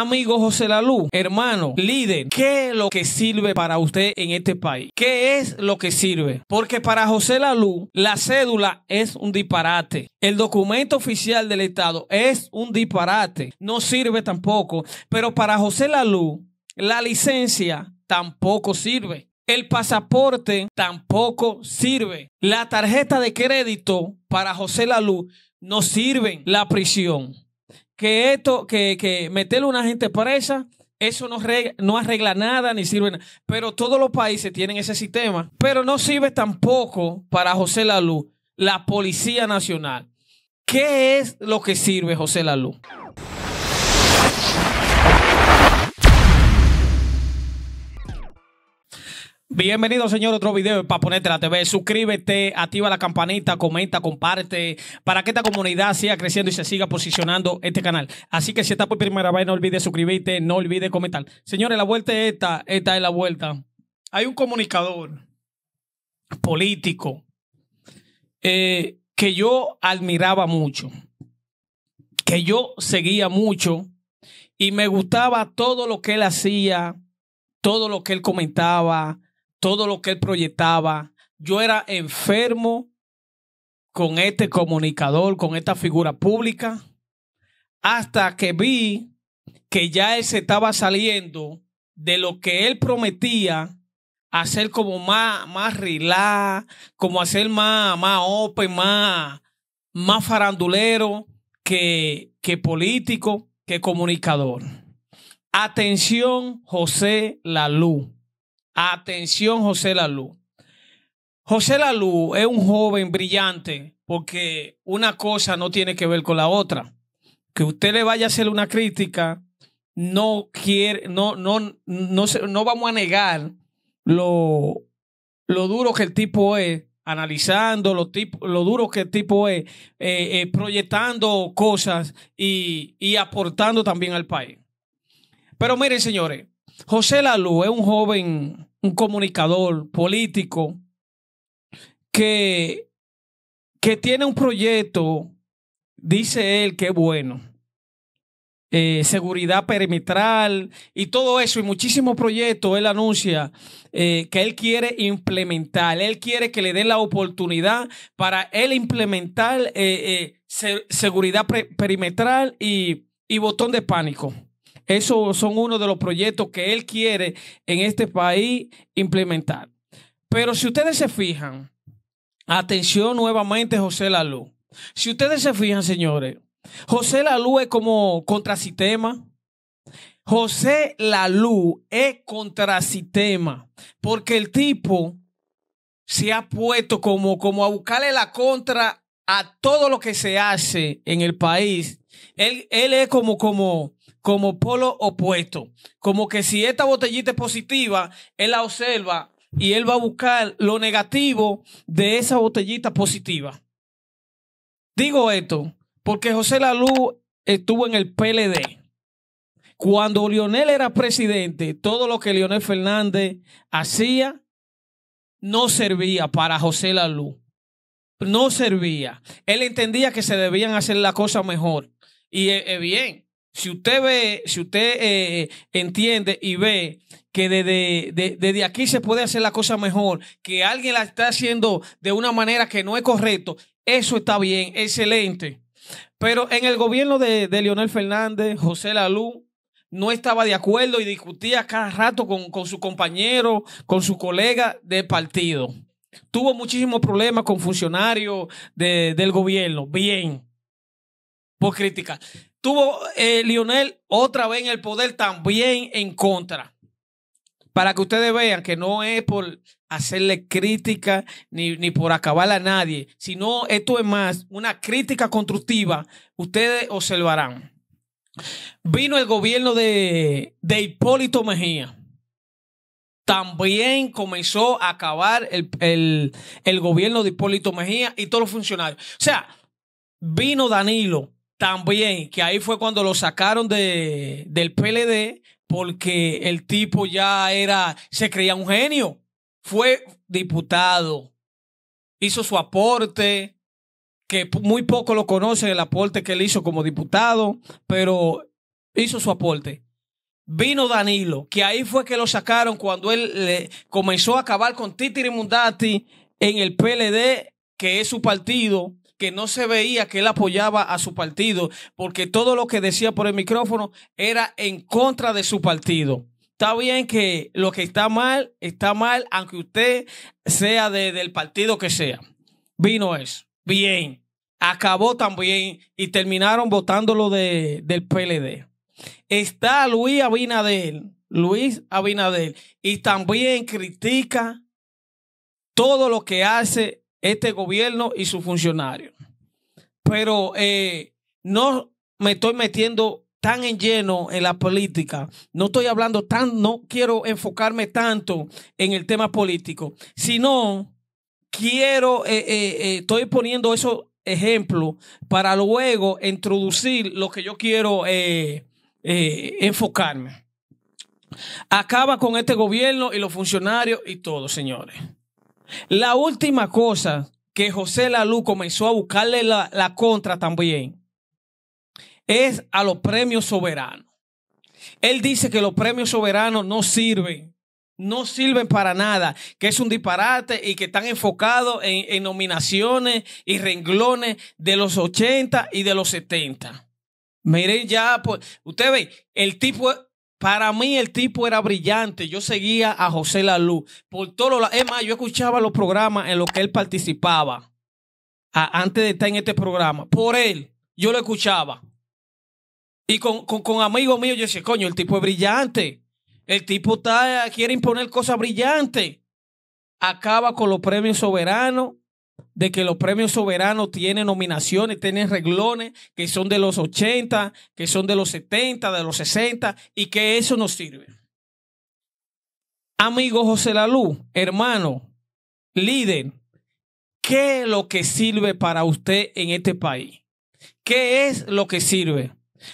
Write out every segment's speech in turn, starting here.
Amigo José Lalu, hermano, líder, ¿qué es lo que sirve para usted en este país? ¿Qué es lo que sirve? Porque para José Lalu, la cédula es un disparate. El documento oficial del Estado es un disparate. No sirve tampoco. Pero para José Lalu, la licencia tampoco sirve. El pasaporte tampoco sirve. La tarjeta de crédito para José Lalu no sirve. La prisión que esto, que, que meterle a una gente presa, eso no arregla, no arregla nada ni sirve. Pero todos los países tienen ese sistema. Pero no sirve tampoco para José Lalu la Policía Nacional. ¿Qué es lo que sirve José Lalu? Bienvenido, señor, otro video para ponerte la TV. Suscríbete, activa la campanita, comenta, comparte para que esta comunidad siga creciendo y se siga posicionando este canal. Así que si está por primera vez, no olvides suscribirte, no olvides comentar. Señores, la vuelta es esta, esta es la vuelta. Hay un comunicador político eh, que yo admiraba mucho, que yo seguía mucho y me gustaba todo lo que él hacía, todo lo que él comentaba todo lo que él proyectaba. Yo era enfermo con este comunicador, con esta figura pública, hasta que vi que ya él se estaba saliendo de lo que él prometía hacer como más, más como hacer más, más open, más, más farandulero que, que político, que comunicador. Atención, José Lalú. Atención, José Lalú. José Lalú es un joven brillante porque una cosa no tiene que ver con la otra. Que usted le vaya a hacer una crítica, no quiere, no, no, no, no vamos a negar lo, lo duro que el tipo es, analizando lo, lo duro que el tipo es, eh, eh, proyectando cosas y, y, aportando también al país. Pero miren, señores, José Lalú es un joven un comunicador político que, que tiene un proyecto, dice él, que bueno. Eh, seguridad perimetral y todo eso y muchísimos proyectos él anuncia eh, que él quiere implementar, él quiere que le den la oportunidad para él implementar eh, seguridad perimetral y, y botón de pánico. Esos son uno de los proyectos que él quiere en este país implementar. Pero si ustedes se fijan, atención nuevamente José Lalú. Si ustedes se fijan, señores, José Lalú es como contrasistema. José Lalú es contrasistema, porque el tipo se ha puesto como, como a buscarle la contra a todo lo que se hace en el país. Él, él es como, como, como polo opuesto. Como que si esta botellita es positiva, él la observa y él va a buscar lo negativo de esa botellita positiva. Digo esto porque José Lalú estuvo en el PLD. Cuando Lionel era presidente, todo lo que Lionel Fernández hacía no servía para José Lalú. No servía. Él entendía que se debían hacer la cosa mejor. Y bien, si usted ve, si usted eh, entiende y ve que desde, aquí se puede hacer la cosa mejor, que alguien la está haciendo de una manera que no es correcto, eso está bien, excelente. Pero en el gobierno de, de Leonel Fernández, José Lalú no estaba de acuerdo y discutía cada rato con, su compañero, con su colega de partido. Tuvo muchísimos problemas con funcionarios del gobierno. Bien. Por crítica tuvo eh, Lionel otra vez en el poder también en contra. Para que ustedes vean que no es por hacerle crítica ni, por acabar a nadie, sino esto es más una crítica constructiva. Ustedes observarán. Vino el gobierno de, de Hipólito Mejía. También comenzó a acabar el, el gobierno de Hipólito Mejía y todos los funcionarios. O sea, vino Danilo, también, que ahí fue cuando lo sacaron de, del PLD porque el tipo ya era, se creía un genio. Fue diputado, hizo su aporte, que muy poco lo conocen, el aporte que él hizo como diputado, pero hizo su aporte. Vino Danilo, que ahí fue que lo sacaron cuando él comenzó a acabar con Titi Mundati en el PLD, que es su partido, que no se veía que él apoyaba a su partido, porque todo lo que decía por el micrófono era en contra de su partido. Está bien que lo que está mal, está mal, aunque usted sea del partido que sea. Vino eso. Bien. Acabó también y terminaron votando lo del PLD. Está Luis Abinadel, Luis Abinadel, y también critica todo lo que hace este gobierno y sus funcionarios. Pero eh, no me estoy metiendo tan en lleno en la política. No estoy hablando tan, no quiero enfocarme tanto en el tema político, sino quiero, eh, eh, estoy poniendo esos ejemplos para luego introducir lo que yo quiero enfocarme. Acaba con este gobierno y los funcionarios y todo, señores. La última cosa que José Lalu comenzó a buscarle la, contra también es a los premios soberanos. Él dice que los premios soberanos no sirven, no sirven para nada, que es un disparate y que están enfocados en, nominaciones y renglones de los 80 y de los 70. Miren ya, pues, usted ve, el tipo para mí el tipo era brillante. Yo seguía a José Lalu. Por todo Es más, yo escuchaba los programas en los que él participaba. antes de estar en este programa. Por él, yo lo escuchaba. Y con, con, amigos míos yo decía, coño, el tipo es brillante. El tipo está, quiere imponer cosas brillantes. Acaba con los premios soberanos de que los premios soberanos tienen nominaciones, tienen reglones que son de los 80, que son de los 70, de los 60 y que eso no sirve. Amigo José Lalú, hermano, líder, ¿qué es lo que sirve para usted en este país? ¿Qué es lo que sirve?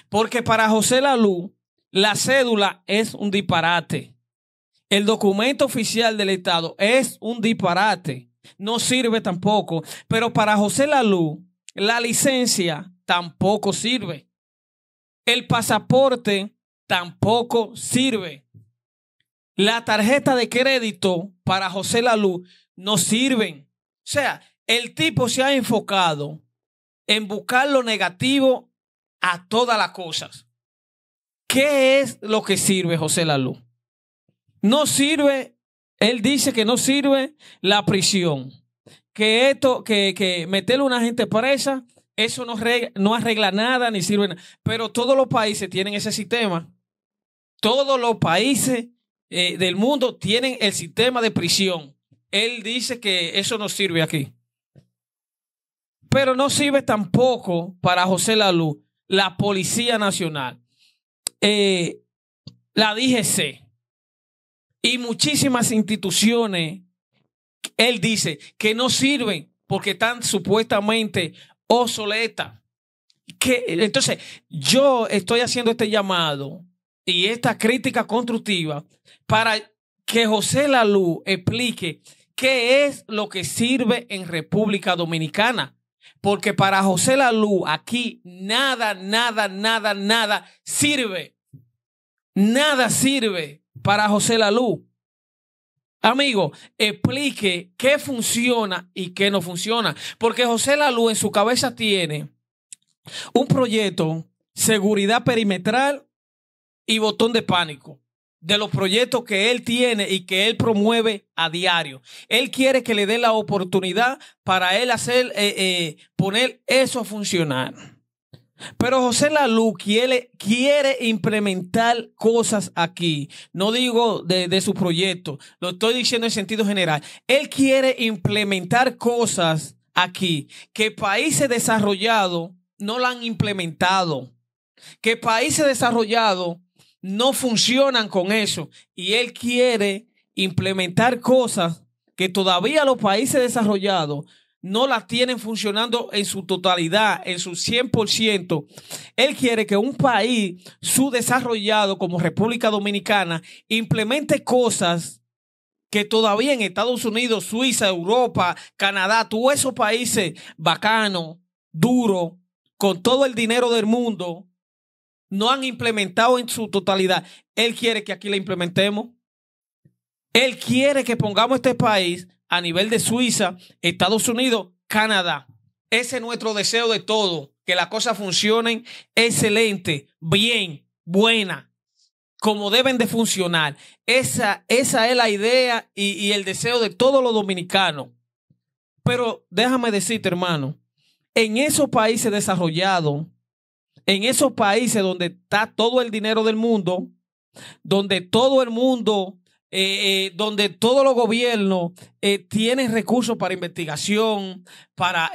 Porque para José Lalú, la cédula es un disparate. El documento oficial del Estado es un disparate no sirve tampoco. Pero para José Lalú, la licencia tampoco sirve. El pasaporte tampoco sirve. La tarjeta de crédito para José Lalú no sirven. O sea, el tipo se ha enfocado en buscar lo negativo a todas las cosas. ¿Qué es lo que sirve José Lalú? No sirve él dice que no sirve la prisión, que esto, que, meterle a una gente presa, eso no arregla, no arregla nada ni sirve nada. Pero todos los países tienen ese sistema. Todos los países eh, del mundo tienen el sistema de prisión. Él dice que eso no sirve aquí. Pero no sirve tampoco para José Lalu la Policía Nacional, eh, la DGC y muchísimas instituciones, él dice, que no sirven porque están supuestamente obsoletas. Que, entonces, yo estoy haciendo este llamado y esta crítica constructiva para que José Lalú explique qué es lo que sirve en República Dominicana. Porque para José Lalú aquí nada, nada, nada, nada sirve. Nada sirve para José Lalú. Amigo, explique qué funciona y qué no funciona. Porque José Lalú en su cabeza tiene un proyecto, seguridad perimetral y botón de pánico de los proyectos que él tiene y que él promueve a diario. Él quiere que le dé la oportunidad para él hacer, eh, eh, poner eso a funcionar. Pero José Lalu quiere, quiere implementar cosas aquí. No digo de, de, su proyecto, lo estoy diciendo en sentido general. Él quiere implementar cosas aquí que países desarrollados no lo han implementado, que países desarrollados no funcionan con eso. Y él quiere implementar cosas que todavía los países desarrollados no la tienen funcionando en su totalidad, en su 100%. Él quiere que un país subdesarrollado como República Dominicana implemente cosas que todavía en Estados Unidos, Suiza, Europa, Canadá, todos esos países bacanos, duros, con todo el dinero del mundo, no han implementado en su totalidad. Él quiere que aquí la implementemos. Él quiere que pongamos este país a nivel de Suiza, Estados Unidos, Canadá. Ese es nuestro deseo de todo, que las cosas funcionen excelente, bien, buena, como deben de funcionar. Esa, esa es la idea y el deseo de todos los dominicanos. Pero déjame decirte, hermano, en esos países desarrollados, en esos países donde está todo el dinero del mundo, donde todo el mundo eh, eh, donde todos los gobiernos eh, tienen recursos para investigación, para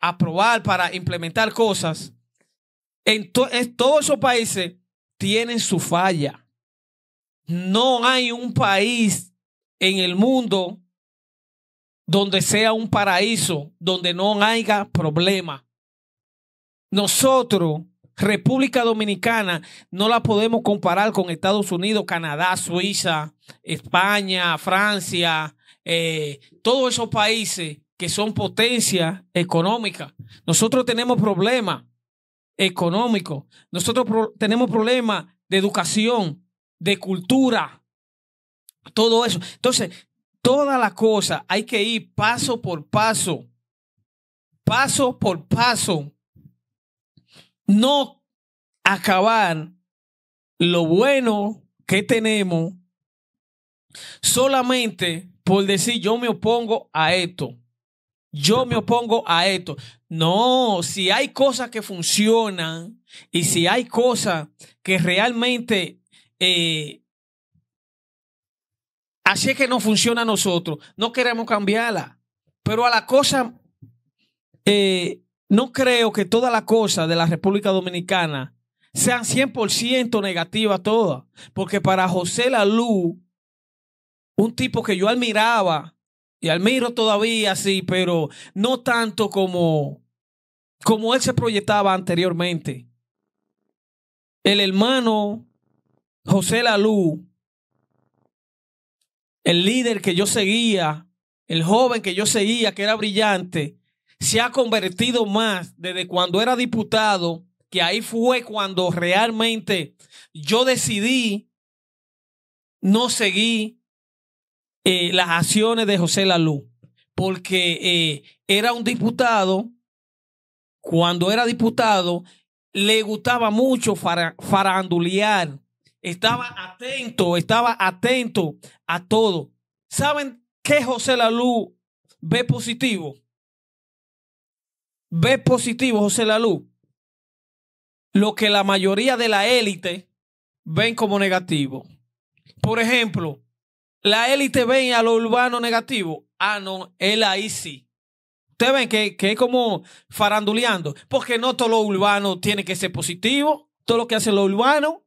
aprobar, para implementar cosas, todos esos países tienen su falla. No hay un país en el mundo donde sea un paraíso, donde no haya problema. Nosotros República Dominicana no la podemos comparar con Estados Unidos, Canadá, Suiza, España, Francia, eh, todos esos países que son potencia económica. Nosotros tenemos problemas económicos, nosotros tenemos problemas de educación, de cultura, todo eso. Entonces, toda la cosa hay que ir paso por paso, paso por paso no acabar lo bueno que tenemos solamente por decir yo me opongo a esto. Yo me opongo a esto. No, si hay cosas que funcionan y si hay cosas que realmente eh, así es que no funciona a nosotros, no queremos cambiarla. Pero a la cosa eh, no creo que todas las cosas de la República Dominicana sean 100% negativas todas, porque para José Lalú, un tipo que yo admiraba y admiro todavía, sí, pero no tanto como, como él se proyectaba anteriormente. El hermano José Lalú, el líder que yo seguía, el joven que yo seguía, que era brillante, se ha convertido más desde cuando era diputado, que ahí fue cuando realmente yo decidí no seguir eh, las acciones de José Lalú, porque eh, era un diputado, cuando era diputado, le gustaba mucho farandulear, estaba atento, estaba atento a todo. ¿Saben qué José Lalú ve positivo? ve positivo, José Lalú, lo que la mayoría de la élite ven como negativo. Por ejemplo, la élite ve a lo urbano negativo. Ah, no, él ahí sí. Ustedes ven que, que es como faranduleando, porque no todo lo urbano tiene que ser positivo. Todo lo que hace lo urbano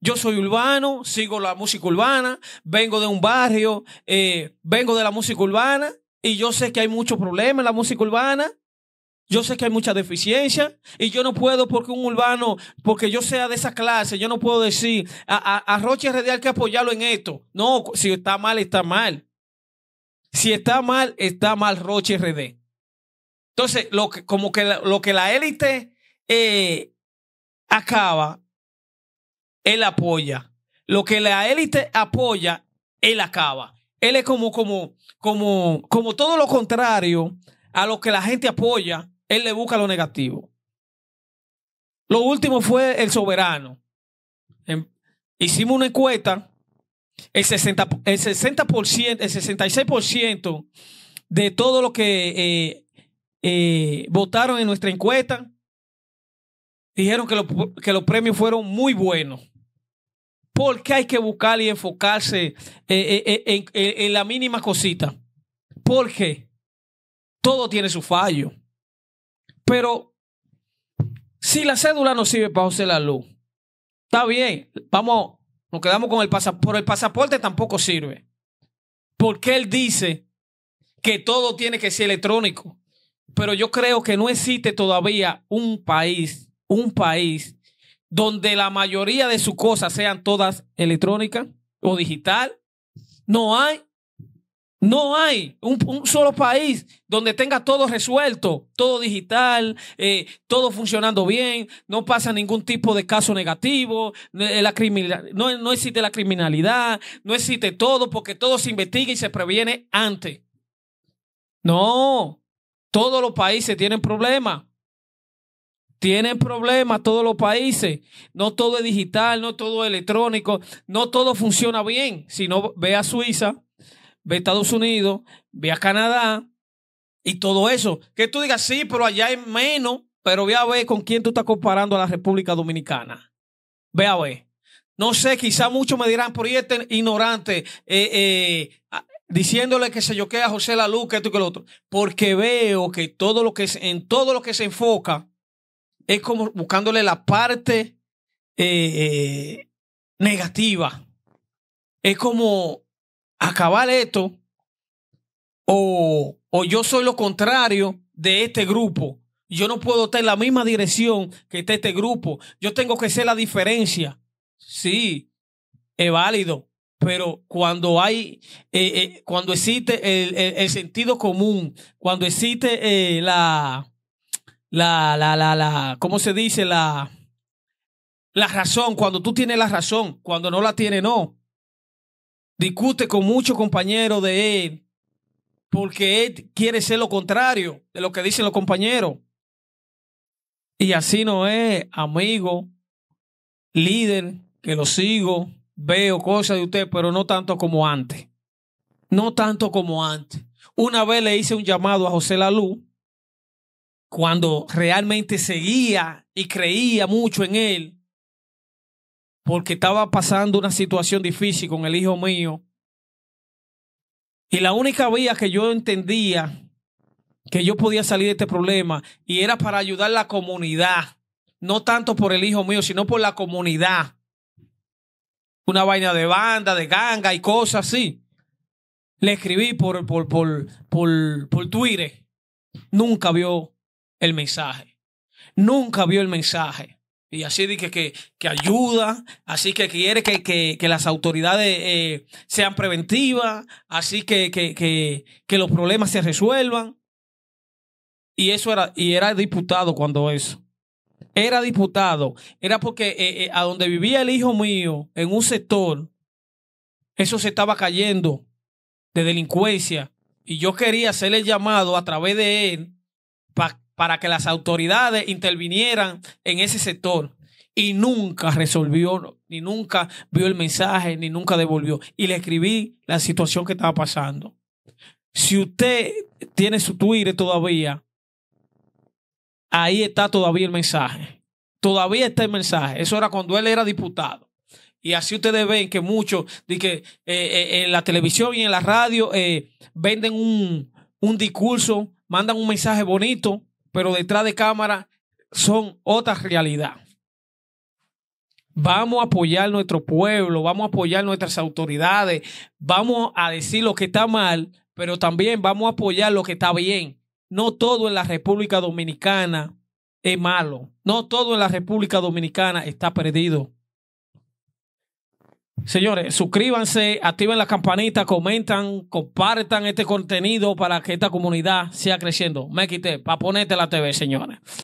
yo soy urbano, sigo la música urbana, vengo de un barrio, eh, vengo de la música urbana y yo sé que hay muchos problemas en la música urbana yo sé que hay mucha deficiencia y yo no puedo porque un urbano, porque yo sea de esa clase, yo no puedo decir a, a, R.D. Roche que apoyarlo en esto. No, si está mal, está mal. Si está mal, está mal Roche RD. Entonces, lo que, como que lo que la élite eh, acaba, él apoya. Lo que la élite apoya, él acaba. Él es como, como, como, como todo lo contrario a lo que la gente apoya él le busca lo negativo. Lo último fue el soberano. Em, hicimos una encuesta, el 60, el 60%, el 66% de todo lo que eh, eh, votaron en nuestra encuesta dijeron que, los premios fueron muy buenos. Porque hay que buscar y enfocarse eh, en la mínima cosita? Porque todo tiene su fallo. Pero si la cédula no sirve para José la luz, está bien, vamos, nos quedamos con el pasaporte, pero el pasaporte tampoco sirve. Porque él dice que todo tiene que ser electrónico. Pero yo creo que no existe todavía un país, un país donde la mayoría de sus cosas sean todas electrónicas o digital. No hay. No hay un, solo país donde tenga todo resuelto, todo digital, eh, todo funcionando bien, no pasa ningún tipo de caso negativo, eh, la no, no existe la criminalidad, no existe todo porque todo se investiga y se previene antes. No, todos los países tienen problemas. Tienen problemas todos los países. No todo es digital, no todo es electrónico, no todo funciona bien. Si no, ve a Suiza ve a Estados Unidos, ve a Canadá y todo eso. Que tú digas, sí, pero allá es menos, pero ve a ver con quién tú estás comparando a la República Dominicana. Ve a ver. No sé, quizá muchos me dirán, por ahí este ignorante, eh, eh, diciéndole que se yo que a José La Luz, que esto y que lo otro. Porque veo que todo lo que en todo lo que se enfoca es como buscándole la parte eh, negativa. Es como acabar esto o, o yo soy lo contrario de este grupo. Yo no puedo estar en la misma dirección que está este grupo. Yo tengo que ser la diferencia. Sí, es válido, pero cuando hay, eh, eh cuando existe el, sentido común, cuando existe eh, la, la, la, la, la, ¿cómo se dice? La, la razón, cuando tú tienes la razón, cuando no la tienes, no discute con muchos compañeros de él porque él quiere ser lo contrario de lo que dicen los compañeros. Y así no es, amigo, líder, que lo sigo, veo cosas de usted, pero no tanto como antes. No tanto como antes. Una vez le hice un llamado a José Lalú, cuando realmente seguía y creía mucho en él, porque estaba pasando una situación difícil con el hijo mío. Y la única vía que yo entendía que yo podía salir de este problema y era para ayudar a la comunidad, no tanto por el hijo mío, sino por la comunidad. Una vaina de banda, de ganga y cosas así. Le escribí por, por, por, por Twitter. Nunca vio el mensaje. Nunca vio el mensaje. Y así dije que, que, ayuda, así que quiere que, que, las autoridades eh, sean preventivas, así que, que, los problemas se resuelvan. Y eso era, y era diputado cuando eso. Era diputado. Era porque eh, eh, a donde vivía el hijo mío, en un sector, eso se estaba cayendo de delincuencia. Y yo quería hacerle el llamado a través de él para para que las autoridades intervinieran en ese sector y nunca resolvió, ni nunca vio el mensaje, ni nunca devolvió. Y le escribí la situación que estaba pasando. Si usted tiene su Twitter todavía, ahí está todavía el mensaje. Todavía está el mensaje. Eso era cuando él era diputado. Y así ustedes ven que muchos de que eh, eh, en la televisión y en la radio eh, venden un discurso, mandan un mensaje bonito, pero detrás de cámara son otras realidad. Vamos a apoyar nuestro pueblo, vamos a apoyar nuestras autoridades, vamos a decir lo que está mal, pero también vamos a apoyar lo que está bien. No todo en la República Dominicana es malo, no todo en la República Dominicana está perdido. Señores, suscríbanse, activen la campanita, comentan, compartan este contenido para que esta comunidad siga creciendo. Me quité, para ponerte la TV, señores.